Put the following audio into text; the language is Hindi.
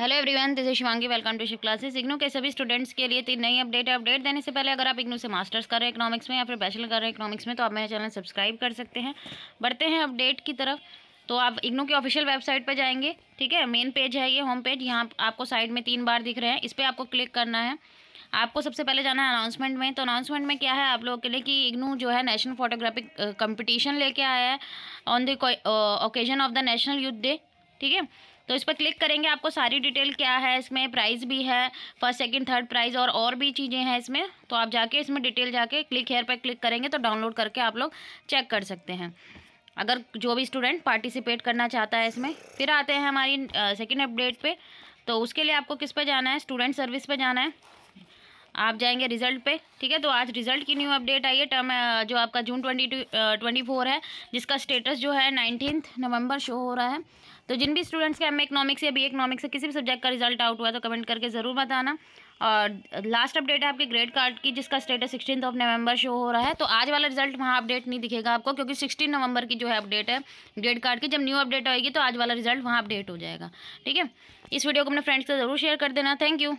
hello everyone this Shivangi welcome to Shiv classes IGNOU के सभी स्टूडेंट्स के लिए तीन नई अपडेट है अपडेट देने से पहले अगर आप इग्नू से मास्टर्स कर रहे हैं इकोनॉमिक्स में या फिर बैचलर कर रहे हैं इकोनॉमिक्स में तो आप मेरा चैनल सब्सक्राइब कर सकते हैं बढ़ते हैं अपडेट की तरफ तो आप इग्नू की ऑफिशियल वेबसाइट पर जाएंगे ठीक है मेन पेज है ये होम पेज यहाँ आपको साइड में तीन बार दिख रहे हैं इस पर आपको क्लिक करना है आपको सबसे पहले जाना है अनाउंसमेंट में तो अनाउंसमेंट में क्या है आप लोगों के लिए कि इग्नू जो है नेशनल फोटोग्राफिक कंपटीशन लेके आया है on the occasion of the national youth day ठीक है तो इस पर क्लिक करेंगे आपको सारी डिटेल क्या है इसमें प्राइस भी है फर्स्ट सेकंड थर्ड प्राइस और और भी चीज़ें हैं इसमें तो आप जाके इसमें डिटेल जाके क्लिक हेयर पर क्लिक करेंगे तो डाउनलोड करके आप लोग चेक कर सकते हैं अगर जो भी स्टूडेंट पार्टिसिपेट करना चाहता है इसमें फिर आते हैं हमारी सेकेंड अपडेट पर तो उसके लिए आपको किस पर जाना है स्टूडेंट सर्विस पर जाना है आप जाएंगे रिजल्ट पे ठीक है तो आज रिजल्ट की न्यू अपडेट आई है टर्म जो आपका जून ट्वेंटी ट्वेंटी फोर है जिसका स्टेटस जो है नाइनटीन नवंबर शो हो रहा है तो जिन भी स्टूडेंट्स के एम इकोनॉमिक्स या बी इकोनॉमिक्स से किसी भी सब्जेक्ट का रिजल्ट आउट हुआ तो कमेंट करके ज़रूर बताना और लास्ट अपडेट है आपके ग्रेड कार्ड की जिसका status sixteen of November show हो रहा है तो आज वाला रिजल्ट वहाँ अपडेट नहीं दिखेगा आपको क्योंकि सिक्सटीन नवंबर की जो है अपडेट है ग्रेड कार्ड की जब न्यू अपडेट आएगी तो आज वाला रिजल्ट वहाँ अपडेट हो जाएगा ठीक है इस वीडियो को अपने फ्रेंड्स से ज़रूर शेयर कर देना थैंक यू